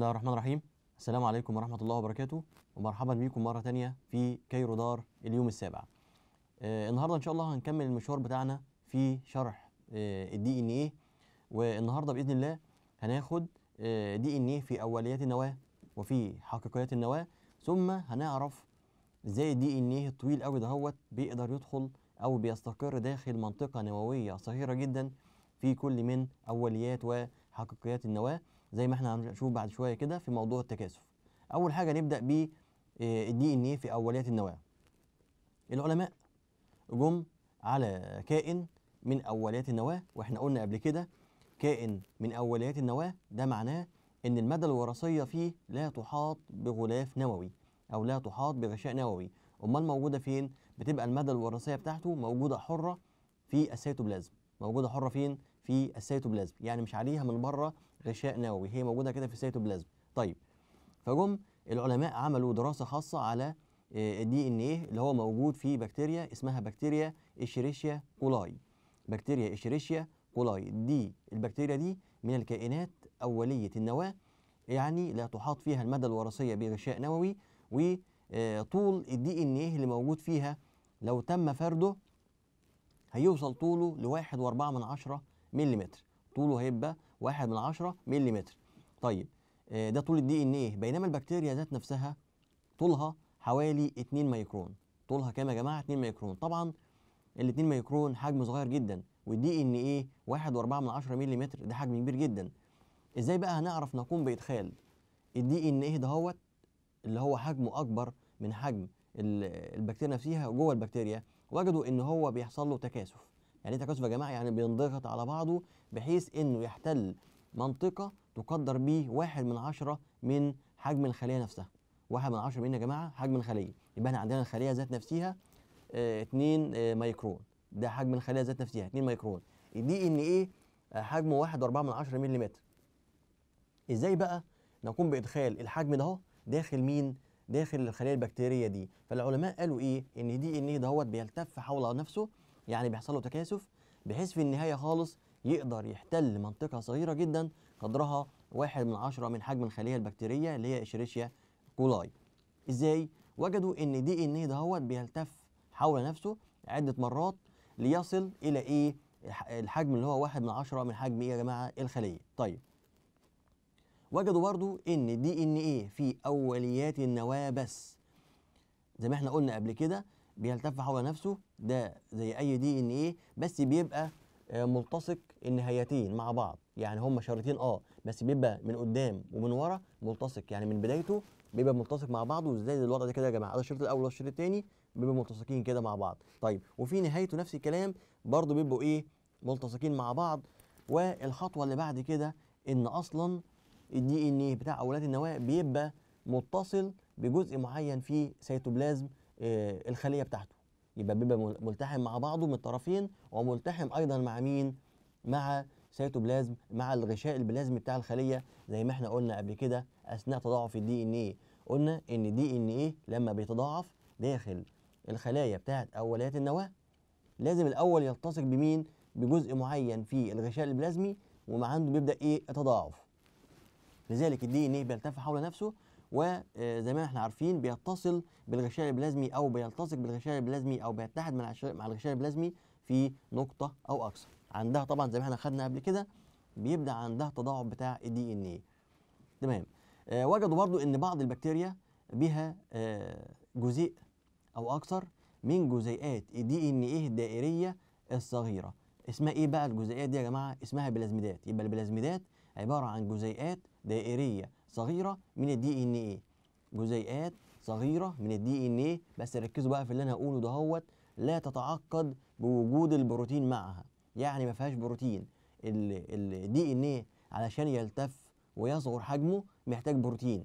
الله الرحمن الرحيم السلام عليكم ورحمة الله وبركاته ومرحبا بكم مرة تانية في كايرو دار اليوم السابع آه النهاردة إن شاء الله هنكمل المشوار بتاعنا في شرح آه الدي ان ايه والنهاردة بإذن الله هناخد آه دي ان ايه في أوليات النواة وفي حقيقيات النواة ثم هنعرف ازاي الدي ان ايه الطويل قوي دهوت بيقدر يدخل او بيستقر داخل منطقة نووية صغيرة جدا في كل من أوليات وحقيقيات النواة زي ما احنا هنشوف بعد شويه كده في موضوع التكاثف اول حاجه نبدا ب آه، الدي ان ايه في اوليات النواه العلماء جم على كائن من اوليات النواه واحنا قلنا قبل كده كائن من اوليات النواه ده معناه ان الماده الوراثيه فيه لا تحاط بغلاف نووي او لا تحاط بغشاء نووي امال موجوده فين بتبقى الماده الوراثيه بتاعته موجوده حره في السيتوبلازم موجوده حره فين في السيتوبلازم يعني مش عليها من بره غشاء نووي هي موجوده كده في السيتوبلازم طيب فجم العلماء عملوا دراسه خاصه على الدي آه، ان ايه اللي هو موجود في بكتيريا اسمها بكتيريا اشريشيا كولاي بكتيريا اشريشيا كولاي دي البكتيريا دي من الكائنات اوليه النواه يعني لا تحاط فيها الماده الوراثيه بغشاء نووي وطول آه، الدي ان ايه اللي موجود فيها لو تم فرده هيوصل طوله لواحد واربعة من عشرة مليمتر طوله هيبقى واحد من عشرة ملم طيب آه، ده طول الدي ان ايه بينما البكتيريا ذات نفسها طولها حوالي 2 ميكرون طولها كام يا جماعه 2 ميكرون طبعا ال 2 ميكرون حجم صغير جدا والدي ان ايه 1.4 ملم ده حجم كبير جدا ازاي بقى هنعرف نقوم بادخال الدي ان ايه دهوت اللي هو حجمه اكبر من حجم البكتيريا نفسها جوه البكتيريا وجدوا ان هو بيحصل له تكاثف يعني ايه تكاثف يا جماعه يعني بينضغط على بعضه بحيث انه يحتل منطقه تقدر ب واحد من عشرة من حجم الخليه نفسها واحد من عشرة من يا جماعه حجم الخليه يبقى احنا عندنا الخليه ذات نفسها 2 آه،, آه مايكرون ده حجم الخليه ذات نفسها 2 مايكرون الدي ان ايه آه، حجمه واحد واربعة من عشرة ملم ازاي بقى نقوم بادخال الحجم ده داخل مين داخل الخليه البكتيريه دي فالعلماء قالوا ايه ان دي ان ايه دهوت بيلتف حول نفسه يعني بيحصل له تكاثف بحيث في النهايه خالص يقدر يحتل منطقه صغيره جدا قدرها واحد من عشرة من حجم الخليه البكتيريه اللي هي اشريشيا كولاي ازاي وجدوا ان دي ان ايه دهوت بيلتف حول نفسه عده مرات ليصل الى ايه الحجم اللي هو واحد من عشرة من حجم ايه يا جماعه الخليه طيب وجدوا برضو ان دي ان ايه في اوليات النواه بس زي ما احنا قلنا قبل كده بيلتف حول نفسه ده زي اي دي ان ايه بس بيبقى آه، ملتصق النهايتين مع بعض يعني هما شريطين اه بس بيبقى من قدام ومن ورا ملتصق يعني من بدايته بيبقى ملتصق مع بعض وازاي الوضع ده كده يا جماعه ده الشريط الاول والشريط الثاني بيبقوا ملتصقين كده مع بعض طيب وفي نهايته نفس الكلام برضو بيبقوا ايه ملتصقين مع بعض والخطوه اللي بعد كده ان اصلا الدي ان ايه بتاع اولاد النواه بيبقى متصل بجزء معين في سيتوبلازم آه، الخليه بتاعته يبقى بيبقى ملتحم مع بعضه من الطرفين وملتحم ايضا مع مين مع سيتوبلازم مع الغشاء البلازمي بتاع الخليه زي ما احنا قلنا قبل كده اثناء تضاعف الدي ان ايه قلنا ان دي ان ايه لما بيتضاعف داخل الخلايا بتاعه اوليات النواه لازم الاول يلتصق بمين بجزء معين في الغشاء البلازمي ومع عنده بيبدا ايه التضاعف لذلك الدي ان ايه بيلتف حول نفسه وزي ما احنا عارفين بيتصل بالغشاء البلازمي او بيلتصق بالغشاء البلازمي او بيتحد مع الغشاء البلازمي في نقطه او اكثر عندها طبعا زي ما احنا خدنا قبل كده بيبدا عندها تضاعف بتاع الدي ان ايه تمام آه، وجدوا برضو ان بعض البكتيريا بها آه، جزيء او اكثر من جزيئات الدي ان ايه الدائريه الصغيره اسمها ايه بقى الجزيئات دي يا جماعه اسمها بلازميدات يبقى البلازميدات عباره عن جزيئات دائريه صغيره من الدي ان ايه جزيئات صغيره من الدي ان ايه بس ركزوا بقى في اللي انا هقوله دهوت لا تتعقد بوجود البروتين معها يعني ما فيهاش بروتين الدي ان ايه علشان يلتف ويصغر حجمه محتاج بروتين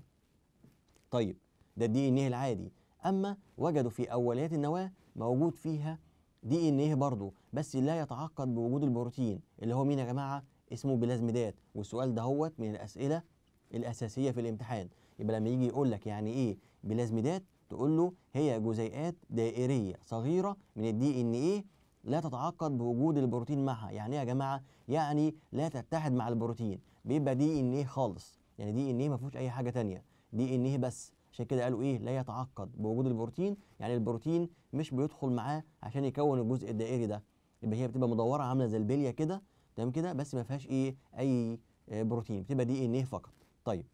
طيب ده الدي ان ايه العادي اما وجدوا في اوليات النواه موجود فيها دي ان ايه برضه بس لا يتعقد بوجود البروتين اللي هو مين يا جماعه اسمه بلازميدات والسؤال دهوت من الاسئله الأساسية في الامتحان يبقى لما يجي يقول لك يعني إيه بلازميدات تقول له هي جزيئات دائرية صغيرة من الدي إن إيه لا تتعقد بوجود البروتين معها يعني ايه يا جماعه يعني لا تتحد مع البروتين بيبقى دي ان ايه خالص يعني دي ان ايه ما فيهوش اي حاجه تانية دي ان ايه بس عشان كده قالوا ايه لا يتعقد بوجود البروتين يعني البروتين مش بيدخل معاه عشان يكون الجزء الدائري ده يبقى هي بتبقى مدوره عامله زي البليه كده تمام كده بس ما فيهاش ايه اي آه، بروتين بتبقى دي ان ايه فقط طيب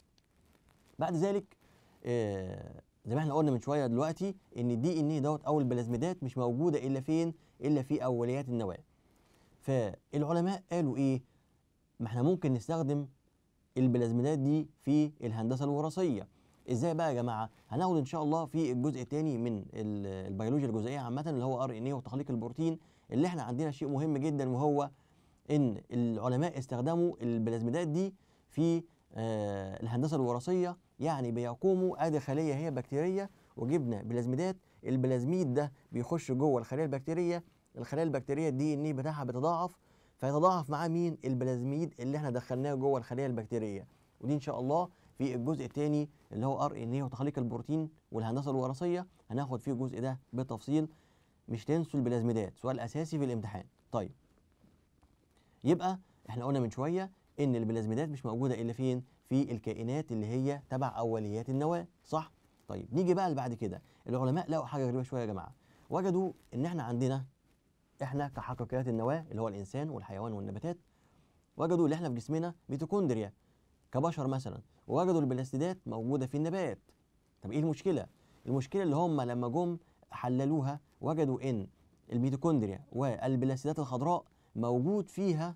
بعد ذلك آه زي ما احنا قلنا من شويه دلوقتي ان الدي ان ايه دوت او البلازميدات مش موجوده الا فين؟ الا في اوليات النواه. فالعلماء قالوا ايه؟ ما احنا ممكن نستخدم البلازميدات دي في الهندسه الوراثيه. ازاي بقى يا جماعه؟ هناخد ان شاء الله في الجزء الثاني من البيولوجيا الجزئيه عامه اللي هو ار ان ايه وتخليق البروتين اللي احنا عندنا شيء مهم جدا وهو ان العلماء استخدموا البلازميدات دي في آه، الهندسه الوراثيه يعني بيقوموا ادي خليه هي بكتيريه وجبنا بلازميدات البلازميد ده بيخش جوه الخليه البكتيريه الخليه البكتيريه الدي ان اي بتاعها بيتضاعف فيتضاعف معاه مين البلازميد اللي احنا دخلناه جوه الخليه البكتيريه ودي ان شاء الله في الجزء الثاني اللي هو ار ان اي وتخليق البروتين والهندسه الوراثيه هناخد فيه الجزء ده بالتفصيل مش تنسوا البلازميدات سؤال اساسي في الامتحان طيب يبقى احنا قلنا من شويه ان البلازمينات مش موجوده الا فين في الكائنات اللي هي تبع اوليات النواه صح طيب نيجي بقى بعد كده العلماء لقوا حاجه غريبه شويه يا جماعه وجدوا ان احنا عندنا احنا كحقيقيات النواه اللي هو الانسان والحيوان والنباتات وجدوا ان احنا في جسمنا ميتوكوندريا كبشر مثلا ووجدوا البلاستيدات موجوده في النبات طب ايه المشكله المشكله اللي هم لما جم حللوها وجدوا ان الميتوكوندريا والبلاستيدات الخضراء موجود فيها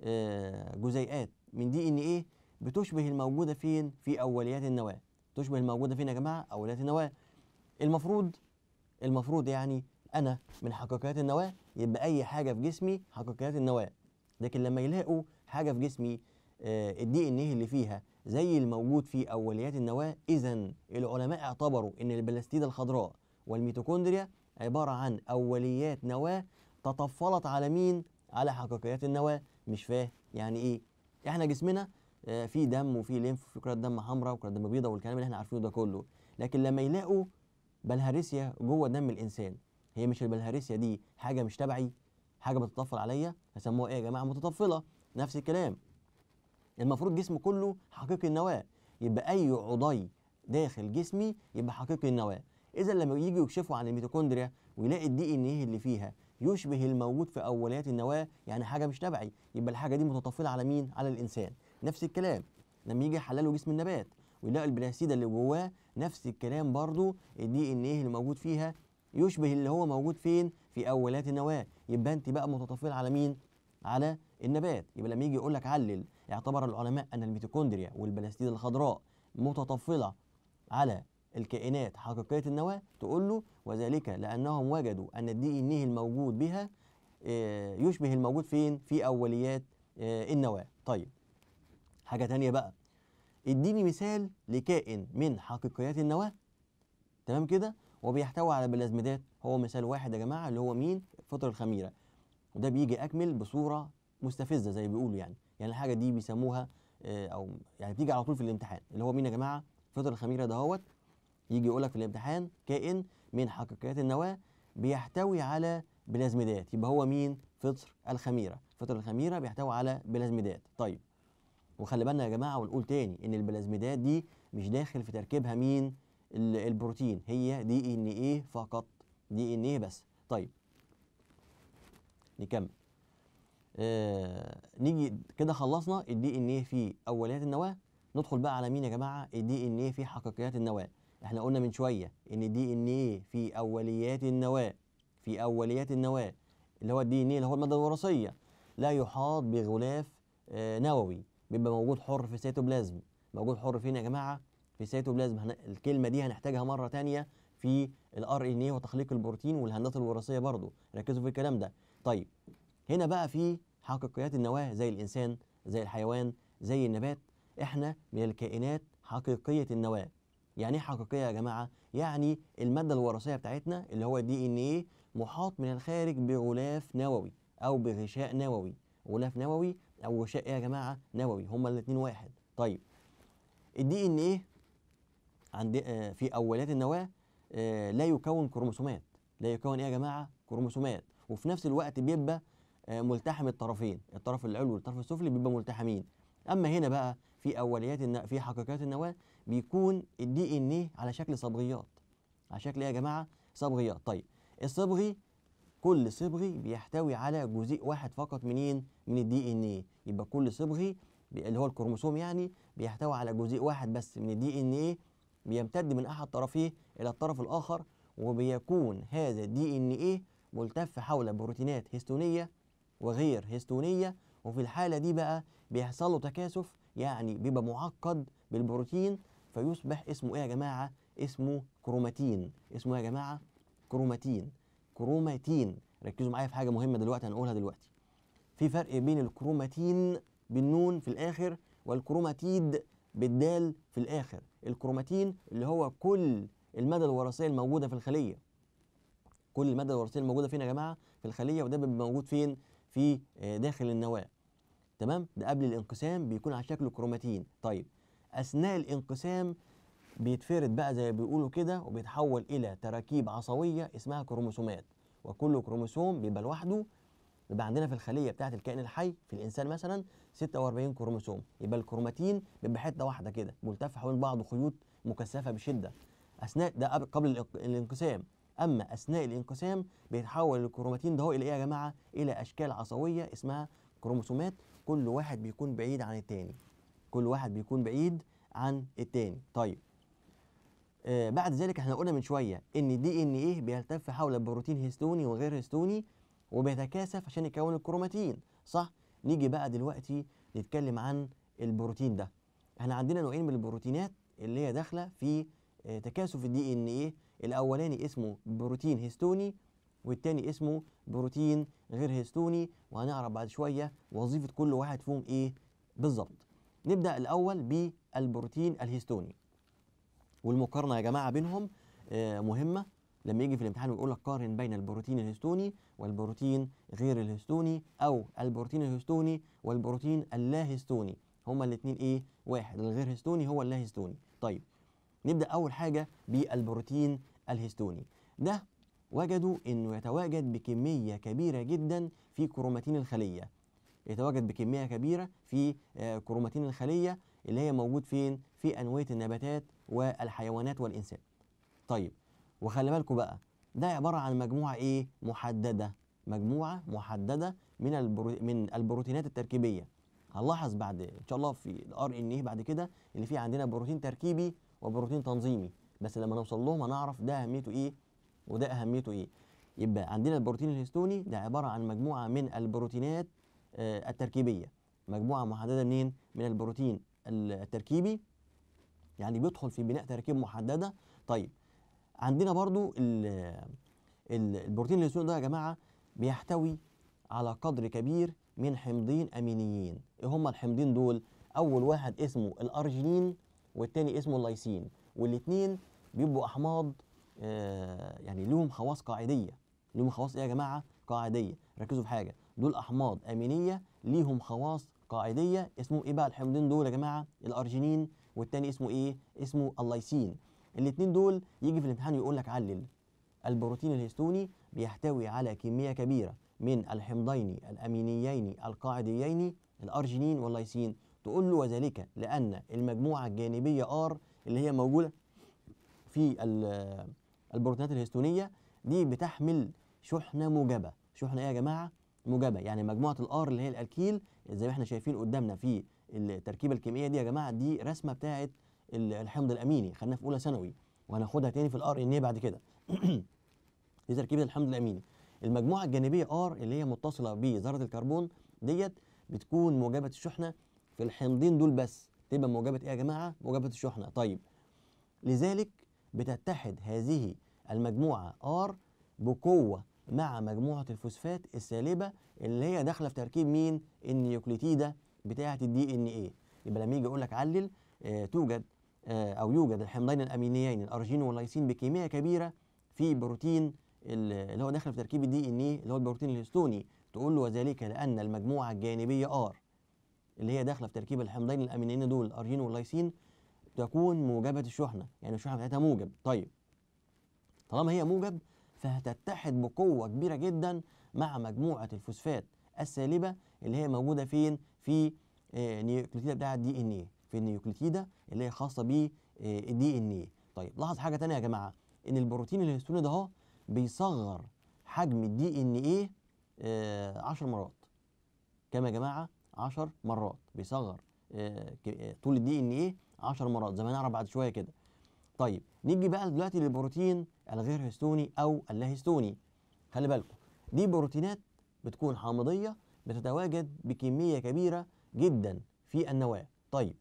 آه، جزيئات من دي ان ايه بتشبه الموجوده فين في اوليات النواه تشبه الموجوده فين يا جماعه اوليات النواه المفروض المفروض يعني انا من حقيقيات النواه يبقى اي حاجه في جسمي حقيقيات النواه لكن لما يلاقوا حاجه في جسمي آه، الدي ان ايه اللي فيها زي الموجود في اوليات النواه اذا العلماء اعتبروا ان البلاستيد الخضراء والميتوكوندريا عباره عن اوليات نواه تطفلت على مين على حقيقيات النواه مش فاهم يعني ايه احنا جسمنا آه، في دم وفي ليمف وفي كرات دم حمراء وكرات دم بيضاء والكلام اللي احنا عارفينه ده كله لكن لما يلاقوا بلهارسيا جوه دم الانسان هي مش البلهارسيا دي حاجه مش تبعي حاجه بتتطفل عليا هسموها ايه يا جماعه متطفله نفس الكلام المفروض جسم كله حقيقي النواه يبقى اي عضي داخل جسمي يبقى حقيقي النواه اذا لما يجي يكشفوا عن الميتوكوندريا ويلاقي الدي ان ايه اللي فيها يشبه الموجود في اوليات النواه يعني حاجه مش تبعي يبقى الحاجه دي متطفله على مين على الانسان نفس الكلام لما يجي يحلله جسم النبات ويلاقي البلاسيده اللي جواه نفس الكلام برضو الدي ان ايه اللي موجود فيها يشبه اللي هو موجود فين في اوليات النواه يبقى انت بقى متطفل على مين على النبات يبقى لما يجي يقول لك علل اعتبر العلماء ان الميتوكوندريا والبلاستيد الخضراء متطفله على الكائنات حقيقية النواة تقول له وذلك لأنهم وجدوا أن الدي إن الموجود بها آه، يشبه الموجود فين في أوليات آه، النواة طيب حاجة تانية بقى اديني مثال لكائن من حقيقيات النواة تمام كده وبيحتوي على بلازميدات هو مثال واحد يا جماعة اللي هو مين فطر الخميرة وده بيجي أكمل بصورة مستفزة زي بيقولوا يعني يعني الحاجة دي بيسموها آه، أو يعني بتيجي على طول في الامتحان اللي هو مين يا جماعة فطر الخميرة دهوت يجي يقول لك في الامتحان كائن من حقيقيات النواه بيحتوي على بلازميدات يبقى هو مين فطر الخميره فطر الخميره بيحتوي على بلازميدات طيب وخلي بالنا يا جماعه ونقول تاني ان البلازميدات دي مش داخل في تركيبها مين البروتين هي دي ان ايه فقط دي ان ايه بس طيب نكمل آه نيجي كده خلصنا الدي ان ايه في اوليات النواه ندخل بقى على مين يا جماعه الدي ان ايه في حقيقيات النواه احنا قلنا من شويه ان دي ان ايه في اوليات النواه في اوليات النواه اللي هو الدي ان ايه اللي هو الماده الوراثيه لا يحاط بغلاف آه نووي بيبقى موجود حر في السيتوبلازم موجود حر فين يا جماعه في السيتوبلازم هن... الكلمه دي هنحتاجها مره تانية في الار ان ايه وتخليق البروتين والهندسه الوراثيه برضو ركزوا في الكلام ده طيب هنا بقى في حقيقيات النواه زي الانسان زي الحيوان زي النبات احنا من الكائنات حقيقيه النواه يعني ايه حقيقيه يا جماعه يعني الماده الوراثيه بتاعتنا اللي هو الدي ان ايه محاط من الخارج بغلاف نووي او بغشاء نووي غلاف نووي او غشاء ايه يا جماعه نووي هما الاثنين واحد طيب الدي ان ايه عند آه في اولات النواه آه لا يكون كروموسومات لا يكون ايه يا جماعه كروموسومات وفي نفس الوقت بيبقى آه ملتحم الطرفين الطرف العلوي والطرف السفلي بيبقى ملتحمين اما هنا بقى في اوليات في حقيقيات النواه بيكون الدي ان ايه على شكل صبغيات على شكل ايه يا جماعه صبغيات طيب الصبغي كل صبغي بيحتوي على جزيء واحد فقط منين من الدي ان ايه يبقى كل صبغي اللي هو الكروموسوم يعني بيحتوي على جزيء واحد بس من الدي ان ايه بيمتد من احد طرفيه الى الطرف الاخر وبيكون هذا الدي ان ايه ملتف حول بروتينات هستونيه وغير هستونيه وفي الحاله دي بقى بيحصل له تكاثف يعني بيبقى معقد بالبروتين فيصبح اسمه ايه يا جماعه اسمه كروماتين اسمه ايه يا جماعه كروماتين كروماتين ركزوا معايا في حاجه مهمه دلوقتي هنقولها دلوقتي في فرق بين الكروماتين بالنون في الاخر والكروماتيد بالدال في الاخر الكروماتين اللي هو كل المادة الوراثية الموجودة في الخلية كل المادة الوراثية الموجودة فين يا جماعة في الخلية وده بيبقى موجود فين في آه، داخل النواة تمام ده قبل الانقسام بيكون على شكل كروماتين طيب اثناء الانقسام بيتفرد بقى زي بيقولوا كده وبيتحول الى تراكيب عصويه اسمها كروموسومات وكل كروموسوم بيبقى لوحده بيبقى عندنا في الخليه بتاعه الكائن الحي في الانسان مثلا 46 كروموسوم يبقى الكروماتين بيبقى حته واحده كده ملتفه حوالين بعض خيوط مكثفه بشده اثناء ده قبل الانقسام اما اثناء الانقسام بيتحول الكروماتين ده هو الى ايه يا جماعه الى اشكال عصويه اسمها كروموسومات كل واحد بيكون بعيد عن الثاني كل واحد بيكون بعيد عن التاني طيب آه بعد ذلك احنا قلنا من شويه ان دي ان ايه بيلتف حول البروتين هيستوني وغير هيستوني وبيتكاثف عشان يكون الكروماتين صح نيجي بقى دلوقتي نتكلم عن البروتين ده احنا عندنا نوعين من البروتينات اللي هي داخله في آه تكاثف الدي ان ايه الاولاني اسمه بروتين هيستوني والتاني اسمه بروتين غير هيستوني وهنعرف بعد شويه وظيفه كل واحد فيهم ايه بالظبط نبدأ الأول بالبروتين الهستوني والمقارنة يا جماعة بينهم آه، مهمة لما يجي في الامتحان ويقول لك قارن بين البروتين الهستوني والبروتين غير الهستوني أو البروتين الهستوني والبروتين اللا هما الاتنين إيه واحد الغير هستوني هو اللا طيب نبدأ أول حاجة بالبروتين الهستوني ده وجدوا انه يتواجد بكميه كبيره جدا في كروماتين الخليه يتواجد بكميه كبيره في آه، كروماتين الخليه اللي هي موجود فين في انويه النباتات والحيوانات والانسان طيب وخلي بالكم بقى ده عباره عن مجموعه ايه محدده مجموعه محدده من البرو... من البروتينات التركيبيه هنلاحظ بعد ان شاء الله في الار ان ايه بعد كده ان في عندنا بروتين تركيبي وبروتين تنظيمي بس لما نوصل لهم هنعرف ده اهميته ايه وده اهميته ايه يبقى عندنا البروتين الهستوني ده عباره عن مجموعه من البروتينات آه، التركيبيه مجموعه محدده منين من البروتين التركيبي يعني بيدخل في بناء تركيب محدده طيب عندنا برضو البروتين الليسون ده يا جماعه بيحتوي على قدر كبير من حمضين امينيين ايه هما الحمضين دول اول واحد اسمه الارجينين والتاني اسمه اللايسين والاتنين بيبقوا احماض آه، يعني لهم خواص قاعديه لهم خواص ايه يا جماعه قاعديه ركزوا في حاجه دول احماض امينيه ليهم خواص قاعديه اسمه ايه بقى الحمضين دول يا جماعه الارجينين والتاني اسمه ايه اسمه اللايسين الاثنين دول يجي في الامتحان يقول لك علل البروتين الهستوني بيحتوي على كميه كبيره من الحمضين الامينيين القاعديين الارجينين واللايسين تقول له وذلك لان المجموعه الجانبيه ار اللي هي موجوده في البروتينات الهستونيه دي بتحمل شحنه موجبه شحنه ايه يا جماعه موجبه يعني مجموعه الار اللي هي الالكيل زي ما احنا شايفين قدامنا في التركيبه الكيميائيه دي يا جماعه دي رسمه بتاعه الحمض الاميني خدناها في اولى ثانوي وهناخدها تاني في الار ان إيه بعد كده دي تركيبه الحمض الاميني المجموعه الجانبيه ار اللي هي متصله بذره الكربون ديت بتكون موجبه الشحنه في الحمضين دول بس تبقى موجبه ايه يا جماعه موجبه الشحنه طيب لذلك بتتحد هذه المجموعه ار بقوه مع مجموعة الفوسفات السالبة اللي هي داخلة في تركيب مين؟ النيوكليتيدة بتاعة الدي ان ايه يبقى لما يجي يقول لك علل آه توجد آه أو يوجد الحمضين الأمينيين الأرجين واللايسين بكمية كبيرة في بروتين اللي هو داخل في تركيب الدي ان ايه اللي هو البروتين الهستوني تقول له وذلك لأن المجموعة الجانبية ار اللي هي داخلة في تركيب الحمضين الأمينيين دول الأرجين واللايسين تكون موجبة الشحنة يعني الشحنة بتاعتها موجب طيب طالما هي موجب فهتتحد بقوة كبيرة جدا مع مجموعة الفوسفات السالبة اللي هي موجودة فين في النيوكليتيدة آه، بتاع الدي ان ايه في النيوكليتيدة اللي هي خاصة بيه الدي ان ايه طيب لاحظ حاجة ثانيه يا جماعة ان البروتين الهستوني ده اهو بيصغر حجم الدي ان ايه 10 مرات كام يا جماعة 10 مرات بيصغر آه، آه، طول الدي ان ايه 10 مرات زي ما هنعرف بعد شويه كده طيب نيجي بقى دلوقتي للبروتين الغير هستوني او اللاهستوني خلي بالكم دي بروتينات بتكون حامضيه بتتواجد بكميه كبيره جدا في النواه طيب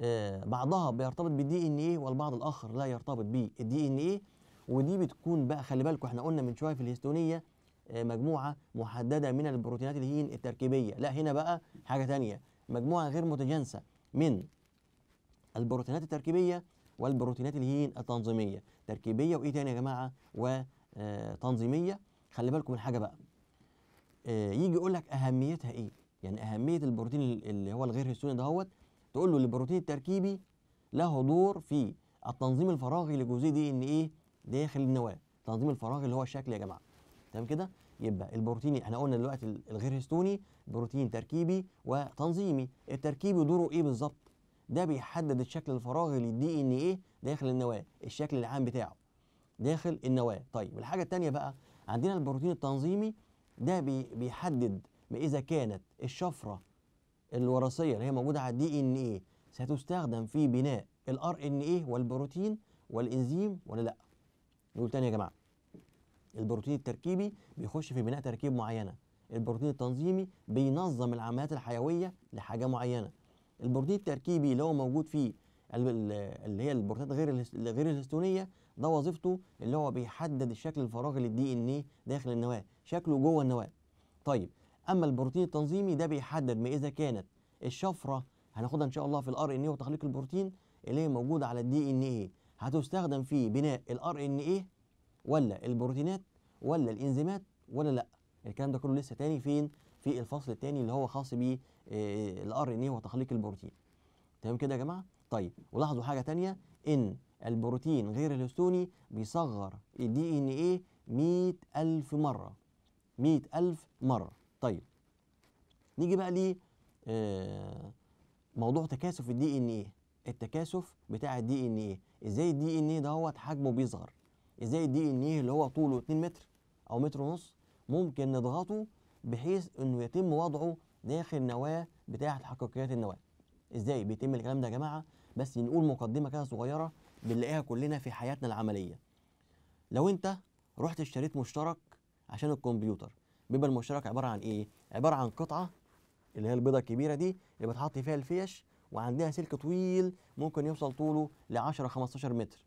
آه بعضها بيرتبط بالدي ان ايه والبعض الاخر لا يرتبط بالدي ان ايه ودي بتكون بقى خلي بالكم احنا قلنا من شويه في الهستونيه آه مجموعه محدده من البروتينات اللي هي التركيبيه لا هنا بقى حاجه ثانيه مجموعه غير متجانسه من البروتينات التركيبيه والبروتينات الهين التنظيميه تركيبيه وايه تاني يا جماعه وتنظيميه آه، خلي بالكم من حاجه بقى آه، يجي يقول لك اهميتها ايه يعني اهميه البروتين اللي هو الغير هستوني دهوت تقول له البروتين التركيبي له دور في التنظيم الفراغي لجزيء دي ان ايه داخل النواه تنظيم الفراغ اللي هو الشكل يا جماعه تمام كده يبقى البروتين احنا قلنا دلوقتي الغير هستوني بروتين تركيبي وتنظيمي التركيبي دوره ايه بالظبط ده بيحدد الشكل الفراغي للدي ان ايه داخل النواه الشكل العام بتاعه داخل النواه طيب الحاجه الثانيه بقى عندنا البروتين التنظيمي ده بي بيحدد اذا كانت الشفره الوراثيه اللي هي موجوده على الدي ان ايه ستستخدم في بناء الار ان ايه والبروتين والانزيم ولا لا نقول ثاني يا جماعه البروتين التركيبي بيخش في بناء تركيب معينه البروتين التنظيمي بينظم العمليات الحيويه لحاجه معينه البروتين التركيبي اللي هو موجود فيه اللي هي البروتينات غير غير الهستونيه ده وظيفته اللي هو بيحدد الشكل الفراغي للدي ان ايه داخل النواه شكله جوه النواه طيب اما البروتين التنظيمي ده بيحدد ما اذا كانت الشفره هناخدها ان شاء الله في الار ان ايه وتخليق البروتين اللي هي موجوده على الدي ان ايه هتستخدم في بناء الار ان ايه ولا البروتينات ولا الانزيمات ولا لا الكلام ده كله لسه تاني فين في الفصل الثاني اللي هو خاص بيه الار ان ايه وتخليق البروتين تمام كده يا جماعه طيب ولاحظوا حاجه ثانيه ان البروتين غير الهستوني بيصغر الدي ان ايه 100000 مره 100000 مره طيب نيجي بقى ل آه، موضوع تكاثف الدي ان ايه التكاثف بتاع الدي ان ايه ازاي الدي ان ايه دوت حجمه بيصغر ازاي الدي ان ايه اللي هو طوله 2 متر او متر ونص ممكن نضغطه بحيث انه يتم وضعه داخل نواه بتاعه حقيقيات النواه ازاي بيتم الكلام ده يا جماعه بس نقول مقدمه كده صغيره بنلاقيها كلنا في حياتنا العمليه لو انت رحت اشتريت مشترك عشان الكمبيوتر بيبقى المشترك عباره عن ايه عباره عن قطعه اللي هي البيضه الكبيره دي اللي بتحط فيها الفيش وعندها سلك طويل ممكن يوصل طوله ل 10 15 متر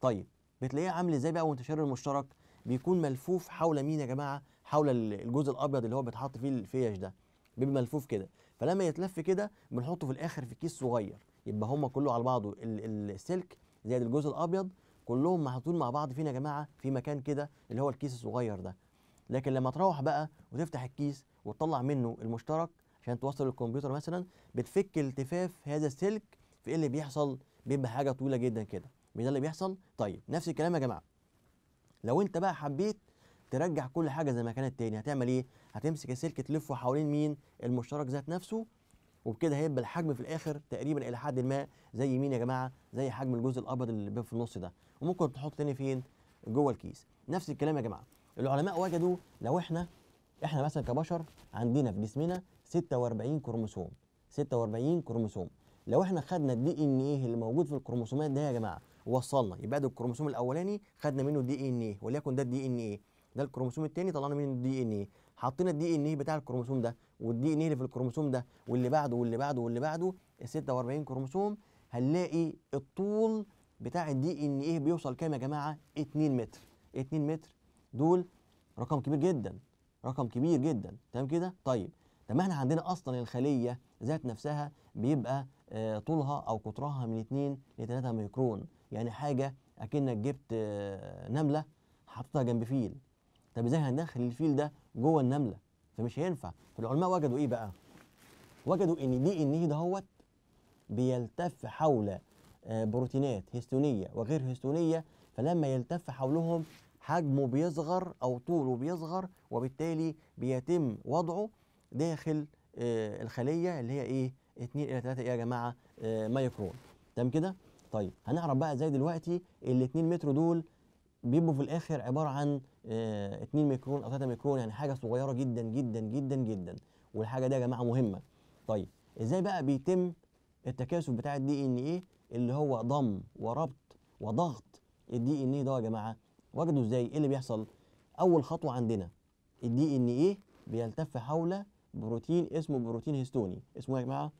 طيب بتلاقيه عامل ازاي بقى شاري المشترك بيكون ملفوف حول مين يا جماعه حول الجزء الابيض اللي هو بيتحط فيه الفيش ده بيبقى ملفوف كده فلما يتلف كده بنحطه في الاخر في كيس صغير يبقى هما كله على بعضه السلك زائد الجزء الابيض كلهم محطوطين مع بعض فين يا جماعه في مكان كده اللي هو الكيس الصغير ده لكن لما تروح بقى وتفتح الكيس وتطلع منه المشترك عشان توصل الكمبيوتر مثلا بتفك التفاف هذا السلك في ايه اللي بيحصل بيبقى حاجه طويله جدا كده مش ده اللي بيحصل طيب نفس الكلام يا جماعه لو انت بقى حبيت ترجع كل حاجه زي ما كانت تاني هتعمل ايه هتمسك السلك تلفه حوالين مين المشترك ذات نفسه وبكده هيبقى الحجم في الاخر تقريبا الى حد ما زي مين يا جماعه زي حجم الجزء الابيض اللي في النص ده وممكن تحط تاني فين جوه الكيس نفس الكلام يا جماعه العلماء وجدوا لو احنا احنا مثلا كبشر عندنا في جسمنا 46 كروموسوم 46 كروموسوم لو احنا خدنا الدي ان ايه اللي موجود في الكروموسومات ده يا جماعه وصلنا يبقى ده الكروموسوم الاولاني خدنا منه دي ان ايه وليكن ده الدي ان ايه ده الكروموسوم الثاني طلعنا منه الدي ان ايه حطينا الدي ان ايه بتاع الكروموسوم ده والدي ان ايه اللي في الكروموسوم ده واللي بعده واللي بعده واللي بعده ال 46 كروموسوم هنلاقي الطول بتاع الدي ان ايه بيوصل كام يا جماعه 2 متر 2 متر دول رقم كبير جدا رقم كبير جدا تمام كده طيب طب ما احنا عندنا اصلا الخليه ذات نفسها بيبقى آه، طولها او قطرها من 2 ل 3 ميكرون يعني حاجه اكنك جبت آه، نمله حطيتها جنب فيل طب ازاي هندخل الفيل ده جوه النمله فمش هينفع فالعلماء وجدوا ايه بقى وجدوا ان دي ان ايه دهوت بيلتف حول آه، بروتينات هستونيه وغير هستونيه فلما يلتف حولهم حجمه بيصغر او طوله بيصغر وبالتالي بيتم وضعه داخل آه، الخليه اللي هي ايه 2 الى 3 ايه يا جماعه آه، مايكرون تمام كده طيب هنعرف بقى ازاي دلوقتي ال 2 متر دول بيبقوا في الاخر عباره عن 2 آه، ميكرون او 3 ميكرون يعني حاجه صغيره جدا جدا جدا جدا والحاجه دي يا جماعه مهمه طيب ازاي بقى بيتم التكاثف بتاع الدي ان ايه اللي هو ضم وربط وضغط الدي ان ايه ده يا جماعه وجدوا ازاي ايه اللي بيحصل اول خطوه عندنا الدي ان ايه بيلتف حول بروتين اسمه بروتين هيستوني اسمه إيه يا جماعه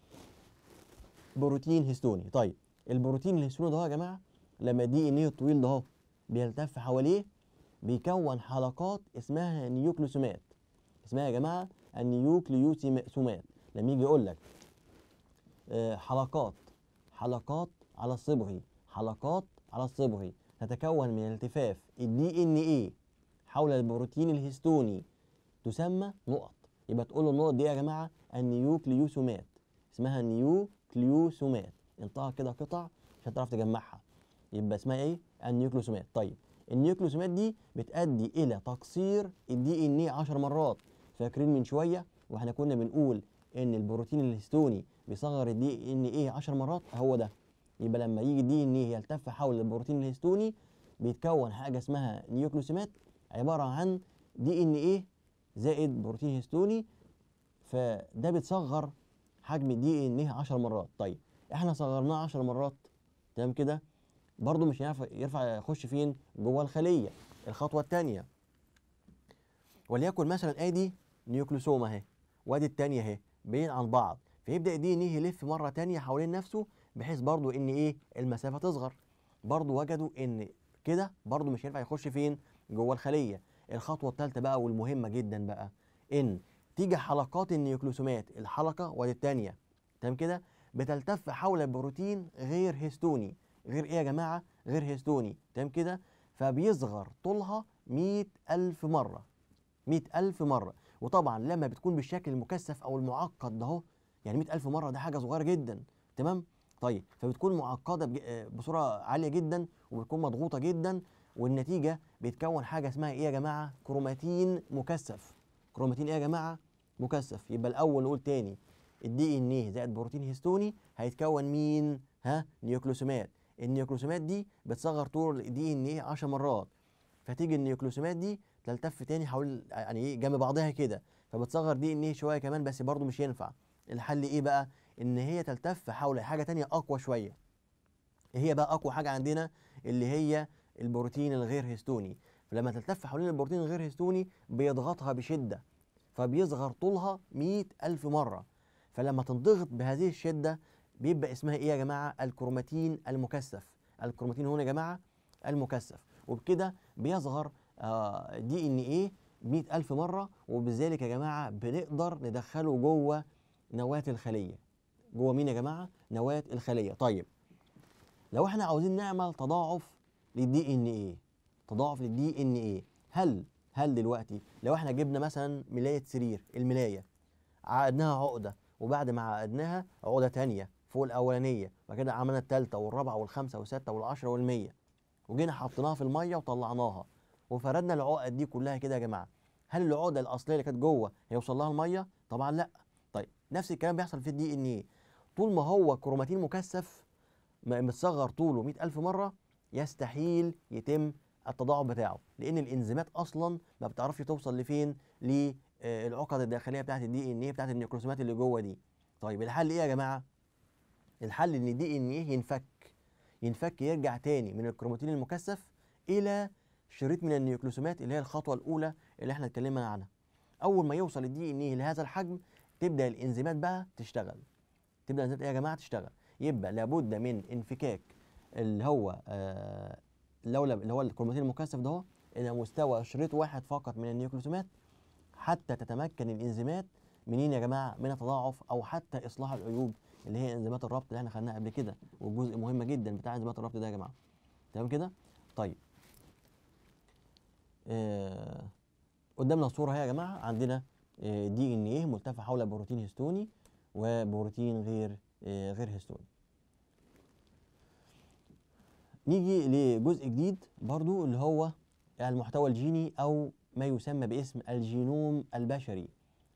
بروتين هيستوني طيب البروتين الهيستوني ده يا جماعه لما الدي ان ايه الطويل ده بيلتف حواليه بيكون حلقات اسمها نيوكليوسومات اسمها يا جماعه النيوكليوسومات لما يجي يقول لك آه، حلقات حلقات على الصبغي حلقات على الصبغي تتكون من التفاف الدي ان ايه حول البروتين الهستوني تسمى نقط يبقى تقول له النقط دي يا جماعه النيوكليوسومات اسمها النيوكليوسومات انطقها كده قطع عشان تعرف تجمعها يبقى اسمها ايه النيوكليوسومات طيب النيوكليوسومات دي بتؤدي الى تقصير الدي ان ايه 10 مرات فاكرين من شويه واحنا كنا بنقول ان البروتين الهستوني بيصغر الدي ان ايه 10 مرات هو ده يبقى لما يجي الدي ان ايه يلتف حول البروتين الهستوني بيتكون حاجه اسمها نيوكليوسومات عباره عن دي ان ايه زائد بروتين هستوني فده بتصغر حجم الدي ان ايه 10 مرات طيب احنا صغرناه 10 مرات تمام كده برضه مش هيعرف يرفع يخش فين جوه الخليه الخطوه الثانيه وليكن مثلا ادي نيوكليسوما اهي وادي الثانيه اهي بعيد عن بعض فيبدا دي ان يلف مره ثانيه حوالين نفسه بحيث برضه ان ايه المسافه تصغر برضه وجدوا ان كده برضه مش هينفع يخش فين جوه الخليه الخطوه الثالثه بقى والمهمه جدا بقى ان تيجي حلقات النيوكلوسومات الحلقه وادي الثانيه تمام كده بتلتف حول بروتين غير هيستوني غير ايه يا جماعه غير هيستوني تمام كده فبيصغر طولها مئة ألف مرة مئة ألف مرة وطبعا لما بتكون بالشكل المكثف أو المعقد ده يعني مئة ألف مرة ده حاجة صغيرة جدا تمام طيب فبتكون معقدة آه، بصورة عالية جدا وبتكون مضغوطة جدا والنتيجة بيتكون حاجة اسمها ايه يا جماعة كروماتين مكثف كروماتين ايه يا جماعة مكثف يبقى الأول نقول تاني الدي ان ايه زائد بروتين هيستوني هيتكون مين ها نيوكلوسومات النيوكلوسومات دي بتصغر طول الدي ان ايه 10 مرات فتيجي النيوكلوسومات دي تلتف تاني حول يعني ايه جنب بعضها كده فبتصغر دي ان ايه شويه كمان بس برضه مش ينفع الحل ايه بقى ان هي تلتف حول حاجه تانية اقوى شويه هي بقى اقوى حاجه عندنا اللي هي البروتين الغير هستوني فلما تلتف حوالين البروتين الغير هستوني بيضغطها بشده فبيصغر طولها 100 ألف مره فلما تنضغط بهذه الشده بيبقى اسمها ايه يا جماعه الكروماتين المكثف الكروماتين هنا يا جماعه المكثف وبكده بيظهر آه دي ان ايه 100000 مره وبذلك يا جماعه بنقدر ندخله جوه نواه الخليه جوه مين يا جماعه نواه الخليه طيب لو احنا عاوزين نعمل تضاعف للدي ان ايه تضاعف للدي ان ايه هل هل دلوقتي لو احنا جبنا مثلا ملايه سرير الملايه عقدناها عقده وبعد ما عقدناها عقده ثانيه فوق الاولانيه بعد كده عملنا الثالثه والرابعه والخامسه والسادسه والعشره والمية وجينا حطيناها في الميه وطلعناها وفردنا العقد دي كلها كده يا جماعه هل العقده الاصليه اللي كانت جوه هيوصل لها الميه طبعا لا طيب نفس الكلام بيحصل في الدي ان ايه طول ما هو كروماتين مكثف متصغر طوله 100000 مره يستحيل يتم التضاعف بتاعه لان الانزيمات اصلا ما بتعرفش توصل لفين للعقد آه، الداخليه بتاعت الدي ان ايه بتاعت النيكروسيمات اللي جوه دي طيب الحل ايه يا جماعه الحل ان دي ان ايه ينفك ينفك يرجع تاني من الكروماتين المكثف الى شريط من النيوكلوسومات اللي هي الخطوه الاولى اللي احنا اتكلمنا عنها اول ما يوصل الدي ان ايه لهذا الحجم تبدا الانزيمات بقى تشتغل تبدا الانزيمات ايه يا جماعه تشتغل يبقى لابد من انفكاك اللي هو آه لولا اللي هو الكروماتين المكثف ده الى مستوى شريط واحد فقط من النيوكلوسومات حتى تتمكن الانزيمات منين يا جماعه من التضاعف او حتى اصلاح العيوب اللي هي انضباط الربط اللي احنا خدناها قبل كده والجزء مهم جدا بتاع انضباط الربط ده يا جماعه تمام كده طيب آه قدامنا الصوره اهي يا جماعه عندنا آه دي ان ايه ملتفه حول بروتين هستوني وبروتين غير آه غير هستوني نيجي لجزء جديد برضو اللي هو المحتوى الجيني او ما يسمى باسم الجينوم البشري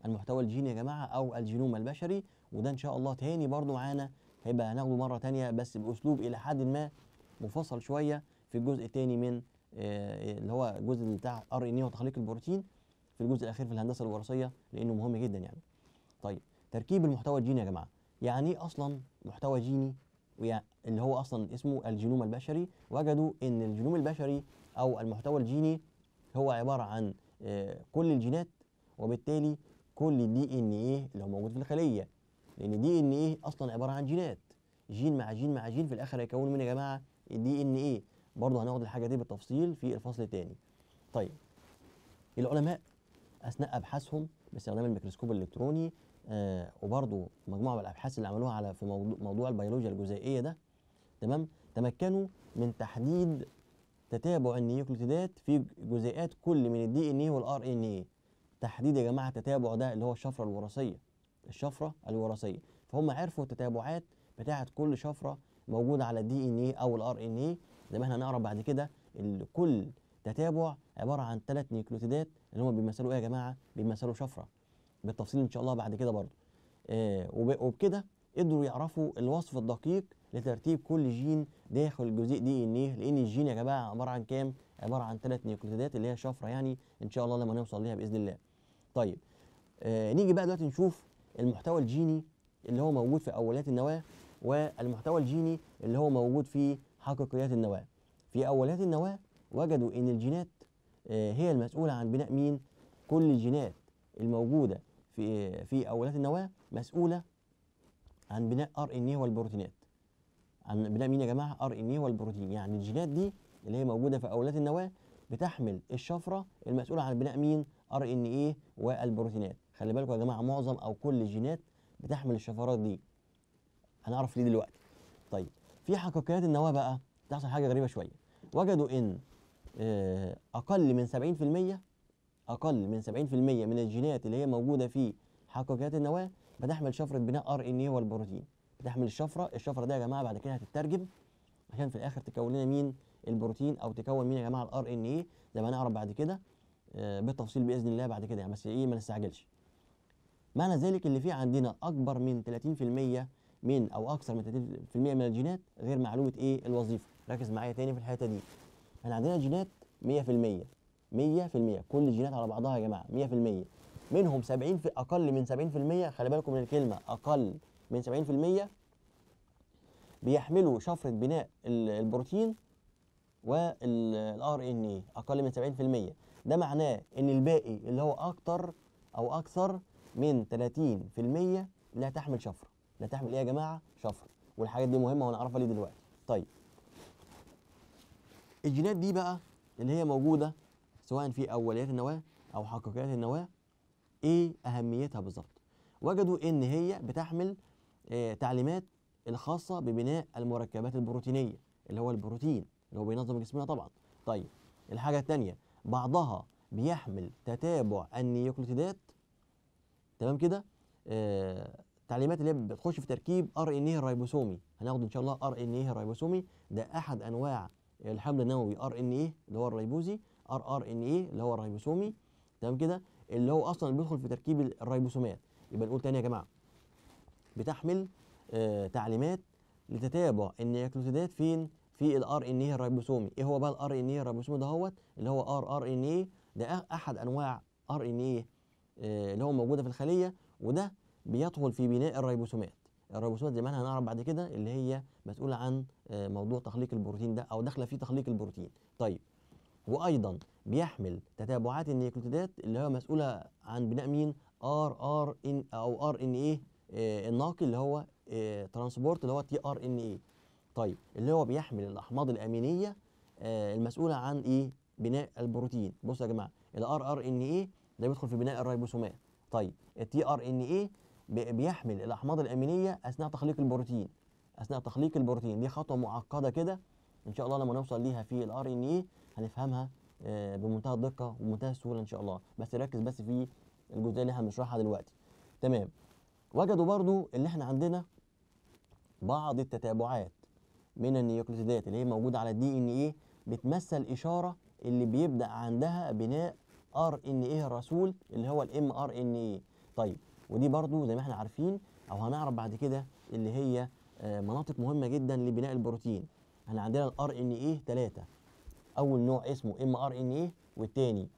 المحتوى الجيني يا جماعه او الجينوم البشري وده ان شاء الله تاني برضو معانا هيبقى هناخده مره تانيه بس باسلوب الى حد ما مفصل شويه في الجزء التاني من آه، آه، اللي هو الجزء بتاع ار ان اي وتخليق البروتين في الجزء الاخير في الهندسه الوراثيه لانه مهم جدا يعني طيب تركيب المحتوى الجيني يا جماعه يعني ايه اصلا محتوى جيني اللي هو اصلا اسمه الجينوم البشري وجدوا ان الجينوم البشري او المحتوى الجيني هو عباره عن آه، كل الجينات وبالتالي كل الدي ان ايه اللي هو موجود في الخليه لان دي ان ايه اصلا عباره عن جينات جين مع جين مع جين في الاخر هيكون من يا جماعه الدي ان ايه برضه هناخد الحاجه دي بالتفصيل في الفصل الثاني طيب العلماء اثناء ابحاثهم باستخدام الميكروسكوب الالكتروني آه وبرضه مجموعه من الابحاث اللي عملوها على في موضوع, موضوع البيولوجيا الجزيئيه ده تمام تمكنوا من تحديد تتابع النيوكليوتيدات في جزيئات كل من الدي ان ايه والار ان ايه تحديد يا جماعه التتابع ده اللي هو الشفره الوراثيه الشفره الوراثيه فهم عرفوا التتابعات بتاعه كل شفره موجوده على الدي ان ايه او الار ان ايه زي ما احنا هنعرف بعد كده كل تتابع عباره عن ثلاث نيوكليوتيدات اللي هم بيمثلوا ايه يا جماعه بيمثلوا شفره بالتفصيل ان شاء الله بعد كده برضه آه وبكده قدروا يعرفوا الوصف الدقيق لترتيب كل جين داخل جزيء دي ان ايه لان الجين يا جماعه عباره عن كام عباره عن ثلاث نيوكليوتيدات اللي هي شفره يعني ان شاء الله لما نوصل ليها باذن الله طيب آه نيجي بقى دلوقتي نشوف المحتوى الجيني اللي هو موجود في اوليات النواه والمحتوى الجيني اللي هو موجود في حقيقيات النواه في اوليات النواه وجدوا ان الجينات آه، هي المسؤوله عن بناء مين كل الجينات الموجوده في في اوليات النواه مسؤوله عن بناء ار ان ايه والبروتينات عن بناء مين يا جماعه ار ان ايه والبروتين يعني الجينات دي اللي هي موجوده في اوليات النواه بتحمل الشفره المسؤوله عن بناء مين ار ان ايه والبروتينات خلي بالكم يا جماعه معظم او كل الجينات بتحمل الشفرات دي هنعرف ليه دلوقتي طيب في حقيقيات النواه بقى تحصل حاجه غريبه شويه وجدوا ان آه، اقل من 70% اقل من 70% من الجينات اللي هي موجوده في حقيقيات النواه بتحمل شفره بناء ار ان اي والبروتين بتحمل الشفره الشفره دي يا جماعه بعد كده هتترجم عشان في الاخر تكون لنا مين البروتين او تكون مين يا جماعه الار ان اي زي ما هنعرف بعد كده آه، بالتفصيل باذن الله بعد كده يعني بس ايه ما نستعجلش معنى ذلك اللي في عندنا اكبر من 30% من او اكثر من 30% من الجينات غير معلومه ايه الوظيفه ركز معايا تاني في الحته دي احنا عندنا جينات 100% 100% كل الجينات على بعضها يا جماعه 100% منهم 70 في اقل من 70% خلي بالكم من الكلمه اقل من 70% بيحملوا شفره بناء البروتين والار ان اي اقل من 70% ده معناه ان الباقي اللي هو اكتر او اكثر من 30% لا تحمل شفره لا تحمل ايه يا جماعه شفره والحاجات دي مهمه وهنعرفها ليه دلوقتي طيب الجينات دي بقى اللي هي موجوده سواء في اوليات النواه او حقيقيات النواه ايه اهميتها بالظبط وجدوا ان هي بتحمل آه تعليمات الخاصه ببناء المركبات البروتينيه اللي هو البروتين اللي هو بينظم جسمنا طبعا طيب الحاجه الثانيه بعضها بيحمل تتابع النيوكليوتيدات تمام كده آه التعليمات اللي بتخش في تركيب ار ان اي الرايبوسومي هناخده ان شاء الله ار ان اي الرايبوسومي ده احد انواع الحمل النووي ار ان اي اللي هو الريبوزي ار ار ان اي اللي هو الريبوسومي تمام كده اللي هو اصلا بيدخل في تركيب الرايبوسومات يبقى نقول تاني يا جماعه بتحمل آه تعليمات لتتابع النيوكليوتيدات فين في الار ان اي الرايبوسومي ايه هو بقى الار ان اي الرايبوسومي دهوت اللي هو ار ار ان اي ده احد انواع ار ان اي آه، اللي هو موجوده في الخليه وده بيطول في بناء الريبوسومات الريبوسومات زي ما هنعرف بعد كده اللي هي مسؤوله عن آه، موضوع تخليق البروتين ده او داخله في تخليق البروتين طيب وايضا بيحمل تتابعات النيوكليوتيدات اللي هي مسؤوله عن بناء مين ار ار ان او ار ان ايه آه، الناقل اللي هو ترانسبورت اللي هو تي ار ان ايه طيب اللي هو بيحمل الاحماض الامينيه المسؤوله عن ايه بناء البروتين بصوا يا جماعه الار ار ان ايه ده بيدخل في بناء الريبوسومات طيب التي ار ان ايه بيحمل الاحماض الامينيه اثناء تخليق البروتين اثناء تخليق البروتين دي خطوه معقده كده ان شاء الله لما نوصل ليها في الار ان ايه هنفهمها آه، بمنتهى الدقه ومنتهى السهوله ان شاء الله بس ركز بس في الجزئيه اللي احنا بنشرحها دلوقتي تمام وجدوا برضو ان احنا عندنا بعض التتابعات من النيوكليوتيدات اللي هي موجوده على الدي ان ايه بتمثل اشاره اللي بيبدا عندها بناء ار ان ايه الرسول اللي هو الام ار ان ايه طيب ودي برضو زي ما احنا عارفين او هنعرف بعد كده اللي هي آه، مناطق مهمه جدا لبناء البروتين احنا عندنا الار ان ايه 3 اول نوع اسمه ام ار ان ايه والثاني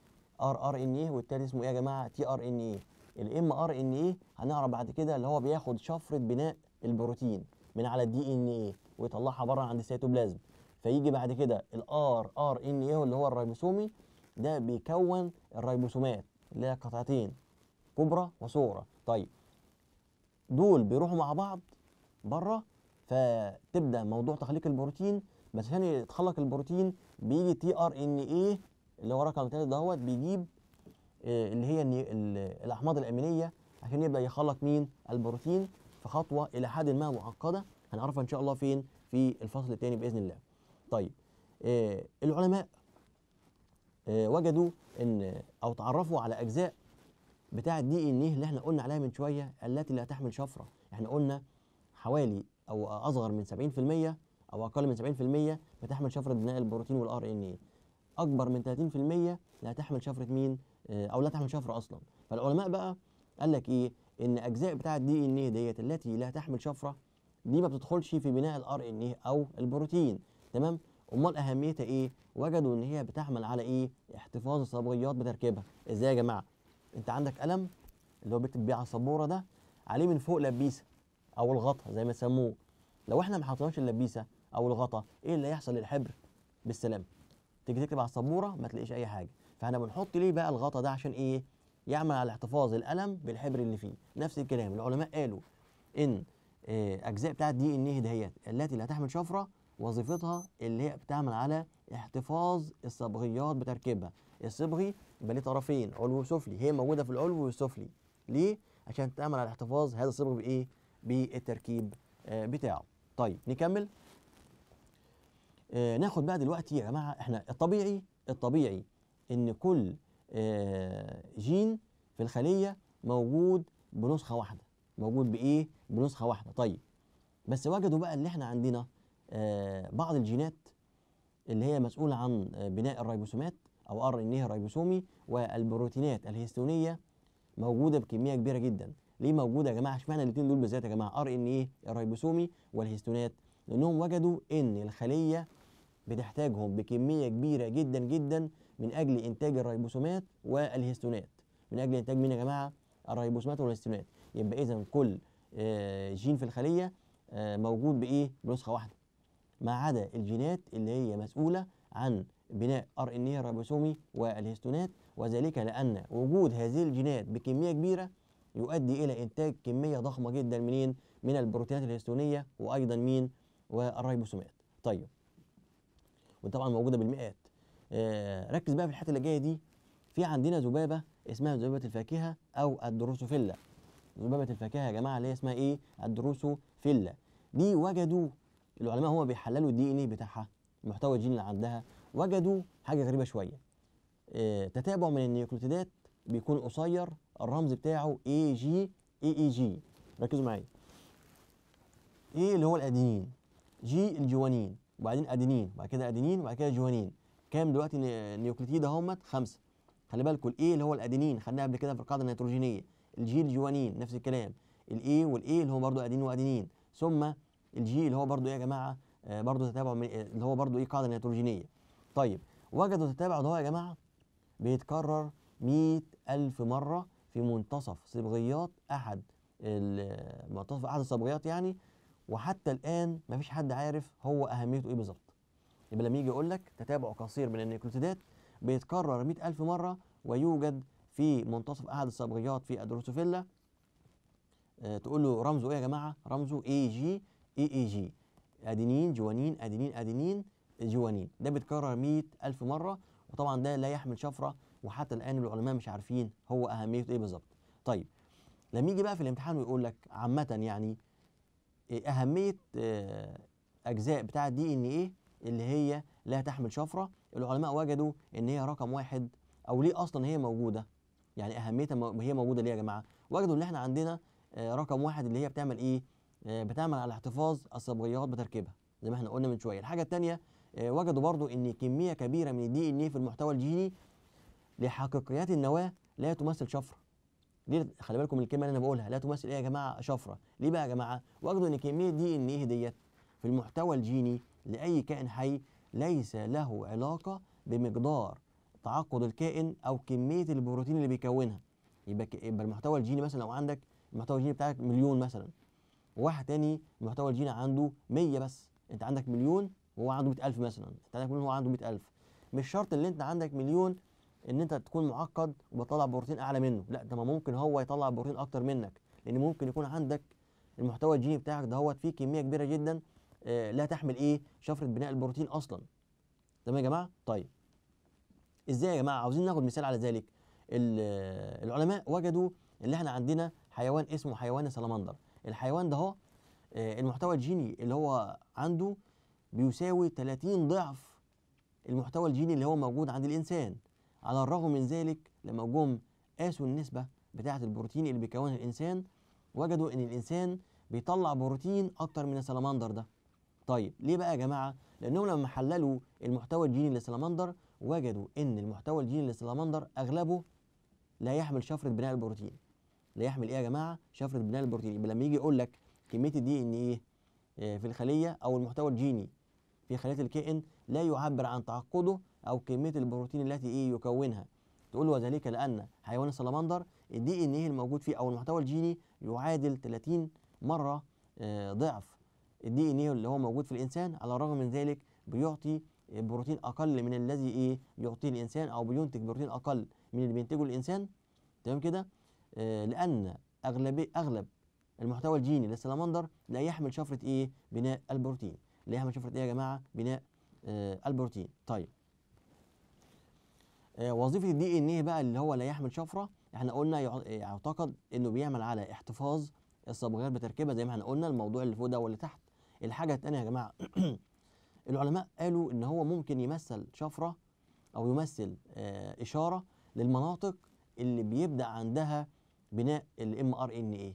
ار ار ان ايه والثالث اسمه ايه يا جماعه تي ار ان ايه الام ار ان ايه هنعرف بعد كده اللي هو بياخد شفره بناء البروتين من على الدي ان ايه ويطلعها بره عند السيتوبلازم فيجي بعد كده الار ار ان ايه اللي هو الريبوسومي ده بيكون الريبوسومات اللي هي قطعتين كبرى وصغرى طيب دول بيروحوا مع بعض بره فتبدا موضوع تخليق البروتين بس عشان يتخلق البروتين بيجي تي ار ان ايه اللي هو رقم 3 دهوت بيجيب إيه اللي هي الاحماض الامينيه عشان يبدا يخلق مين البروتين في خطوه الى حد ما معقده هنعرفها ان شاء الله فين في الفصل الثاني باذن الله طيب إيه العلماء آه، وجدوا ان او تعرفوا على اجزاء بتاعه الدي ان ايه اللي احنا قلنا عليها من شويه التي لا تحمل شفره احنا قلنا حوالي او اصغر من 70% او اقل من 70% بتحمل شفره بناء البروتين والار ان ايه اكبر من 30% لا تحمل شفره مين آه، او لا تحمل شفره اصلا فالعلماء بقى قال لك ايه ان اجزاء بتاعه الدي ان ايه ديت التي لا تحمل شفره دي ما بتدخلش في بناء الار ان ايه او البروتين تمام امال اهميتها ايه وجدوا ان هي بتعمل على ايه احتفاظ الصبغيات بتركيبها ازاي يا جماعه انت عندك قلم اللي هو بيكتب بيه على السبوره ده عليه من فوق لبيسه او الغطا زي ما سموه لو احنا ما حطيناش اللبيسه او الغطا ايه اللي هيحصل للحبر بالسلام تيجي تكتب على السبوره ما تلاقيش اي حاجه فاحنا بنحط ليه بقى الغطا ده عشان ايه يعمل على احتفاظ القلم بالحبر اللي فيه نفس الكلام العلماء قالوا ان آه، اجزاء بتاعه دي ان إيه دهيت التي لا تحمل شفره وظيفتها اللي هي بتعمل على احتفاظ الصبغيات بتركيبها الصبغي يبقى ليه طرفين علوي وسفلي هي موجوده في العلوي والسفلي ليه عشان تعمل على احتفاظ هذا الصبغ بايه بالتركيب آه بتاعه طيب نكمل آه ناخد بقى دلوقتي يا جماعه احنا الطبيعي الطبيعي ان كل آه جين في الخليه موجود بنسخه واحده موجود بايه بنسخه واحده طيب بس وجدوا بقى اللي احنا عندنا آه، بعض الجينات اللي هي مسؤولة عن آه، بناء الريبوسومات أو ار ان الريبوسومي والبروتينات الهستونية موجودة بكمية كبيرة جدا ليه موجودة يا جماعة اشمعنى الاثنين دول بالذات يا جماعة ار ان ايه الريبوسومي والهستونات لأنهم وجدوا إن الخلية بتحتاجهم بكمية كبيرة جدا جدا من أجل إنتاج الريبوسومات والهستونات من أجل إنتاج مين يا جماعة الريبوسومات والهستونات يبقى إذا كل آه، جين في الخلية موجود بإيه بنسخة واحدة ما عدا الجينات اللي هي مسؤولة عن بناء ار ان اي الريبوسومي والهستونات وذلك لان وجود هذه الجينات بكميه كبيره يؤدي الى انتاج كميه ضخمه جدا منين من البروتينات الهستونيه وايضا مين والريبوسومات طيب وطبعا موجوده بالمئات آه ركز بقى في الحته اللي جايه دي في عندنا ذبابه اسمها ذبابه الفاكهه او الدروسوفيلا ذبابه الفاكهه يا جماعه اللي هي اسمها ايه الدروسوفيلا دي وجدوا العلماء هم بيحللوا الدي ان ايه بتاعها المحتوى الجيني اللي عندها وجدوا حاجه غريبه شويه آه، تتابع من النيوكليوتيدات بيكون قصير الرمز بتاعه اي جي اي اي جي ركزوا معايا ايه اللي هو الادينين جي الجوانين وبعدين ادينين وبعد كده ادينين وبعد كده جوانين كام دلوقتي النيوكليوتيد اهمت خمسه خلي بالكم الاي اللي هو الادينين خدناها قبل كده في القاعده النيتروجينيه الجي الجوانين نفس الكلام الاي والاي اللي هو برضه ادينين وادينين ثم الجي اللي هو برضه ايه يا جماعه آه، برضه تتابع من آه، اللي هو برضه ايه قاعده نيتروجينيه طيب وجدوا التتابع ده يا جماعه بيتكرر 100000 مرة في منتصف صبغيات أحد منتصف أحد الصبغيات يعني وحتى الآن مفيش حد عارف هو أهميته إيه بالظبط يبقى لما يجي يقول لك تتابع قصير من النيكلوتيدات بيتكرر 100000 مرة ويوجد في منتصف أحد الصبغيات في أدروسوفيلا آه، تقول له رمزه إيه يا جماعة؟ رمزه اي جي اي اي جي ادينين جوانين ادينين ادينين جوانين ده بيتكرر 100000 مره وطبعا ده لا يحمل شفره وحتى الان العلماء مش عارفين هو اهميته ايه بالظبط طيب لما يجي بقى في الامتحان ويقول لك عامه يعني آه، اهميه آه، اجزاء بتاع الدي ان ايه اللي هي لا تحمل شفره العلماء وجدوا ان هي رقم واحد او ليه اصلا هي موجوده يعني اهميتها هي موجوده ليه يا جماعه وجدوا ان احنا عندنا آه، رقم واحد اللي هي بتعمل ايه آه، بتعمل على احتفاظ الصبغيات بتركيبها زي ما احنا قلنا من شويه الحاجه الثانيه آه، وجدوا برضو ان كميه كبيره من الدي ان ايه في المحتوى الجيني لحقيقيات النواه لا تمثل شفره ليه خلي بالكم من الكلمه اللي انا بقولها لا تمثل ايه يا جماعه شفره ليه بقى يا جماعه وجدوا ان كميه دي ان ايه ديت في المحتوى الجيني لاي كائن حي ليس له علاقه بمقدار تعقد الكائن او كميه البروتين اللي بيكونها يبقى يبقى المحتوى الجيني مثلا لو عندك المحتوى الجيني بتاعك مليون مثلا وواحد تاني المحتوى الجيني عنده 100 بس انت عندك مليون وهو عنده 100000 مثلا انت عندك مليون وهو عنده 100000 مش شرط ان انت عندك مليون ان انت تكون معقد وبتطلع بروتين اعلى منه لا ده ما ممكن هو يطلع بروتين اكتر منك لان ممكن يكون عندك المحتوى الجيني بتاعك دهوت فيه كميه كبيره جدا آه، لا تحمل ايه شفره بناء البروتين اصلا تمام يا جماعه طيب ازاي يا جماعه عاوزين ناخد مثال على ذلك آه، العلماء وجدوا ان احنا عندنا حيوان اسمه حيوان السلمندر الحيوان ده هو آه، المحتوى الجيني اللي هو عنده بيساوي 30 ضعف المحتوى الجيني اللي هو موجود عند الإنسان على الرغم من ذلك لما جم قاسوا النسبة بتاعة البروتين اللي بيكونها الإنسان وجدوا إن الإنسان بيطلع بروتين أكتر من السلمندر ده طيب ليه بقى يا جماعة؟ لأنهم لما حللوا المحتوى الجيني للسلمندر وجدوا إن المحتوى الجيني للسلمندر أغلبه لا يحمل شفرة بناء البروتين ده يحمل ايه يا جماعه شفره بناء البروتيني يبقى لما يجي يقول لك كميه الدي ان ايه آه، في الخليه او المحتوى الجيني في خليه الكائن لا يعبر عن تعقده او كميه البروتين التي ايه يكونها تقول وذلك لان حيوان السلمندر الدي ان ايه الموجود فيه او المحتوى الجيني يعادل 30 مره آه، ضعف الدي ان ايه اللي هو موجود في الانسان على الرغم من ذلك بيعطي بروتين اقل من الذي ايه يعطيه الانسان او بينتج بروتين اقل من اللي بينتجه الانسان تمام كده آه، لأن أغلب أغلب المحتوى الجيني للسلمندر لا يحمل شفرة إيه بناء البروتين لا يحمل شفرة إيه يا جماعة بناء آه، البروتين طيب آه، وظيفة الدي ان ايه بقى اللي هو لا يحمل شفرة احنا قلنا يعتقد انه بيعمل على احتفاظ الصبغات بتركيبها زي ما احنا قلنا الموضوع اللي فوق ده واللي تحت الحاجة التانية يا جماعة العلماء قالوا ان هو ممكن يمثل شفرة او يمثل اشارة للمناطق اللي بيبدأ عندها بناء الام ار ان ايه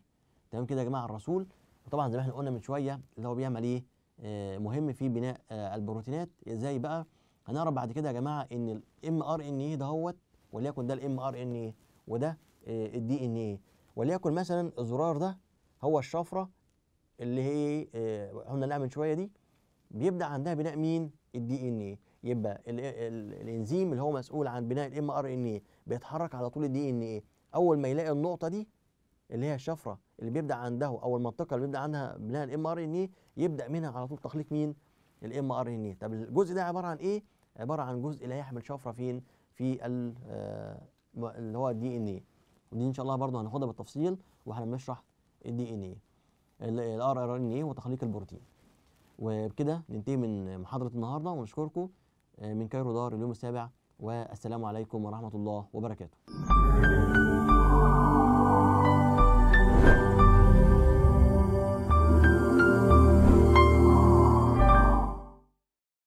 تمام كده يا جماعه الرسول وطبعا زي ما احنا قلنا من شويه اللي هو بيعمل ايه آه، مهم في بناء آه، البروتينات ازاي بقى هنعرف بعد كده يا جماعه ان الام ار ان ايه دهوت وليكن ده الام ار ان ايه وده الدي ان ايه وليكن مثلا الزرار ده هو الشفره اللي هي آه، قلنا لها من شويه دي بيبدا عندها بناء مين الدي ان ايه يبقى الانزيم اللي هو مسؤول عن بناء الام ار ان ايه بيتحرك على طول الدي ان ايه اول ما يلاقي النقطه دي اللي هي الشفره اللي بيبدا عنده او المنطقه اللي بيبدا عندها منها الام ار ان اي يبدا منها على طول تخليق مين الام ار ان اي طب الجزء ده عباره عن ايه عباره عن جزء لا يحمل شفره فين في آه، اللي هو الدي ان اي ودي ان شاء الله برضه هناخدها بالتفصيل واحنا بنشرح الدي ان اي الار ار ان اي وتخليق البروتين وبكده ننتهي من محاضره النهارده ونشكركم آه، من كايرو دار اليوم السابع والسلام عليكم ورحمه الله وبركاته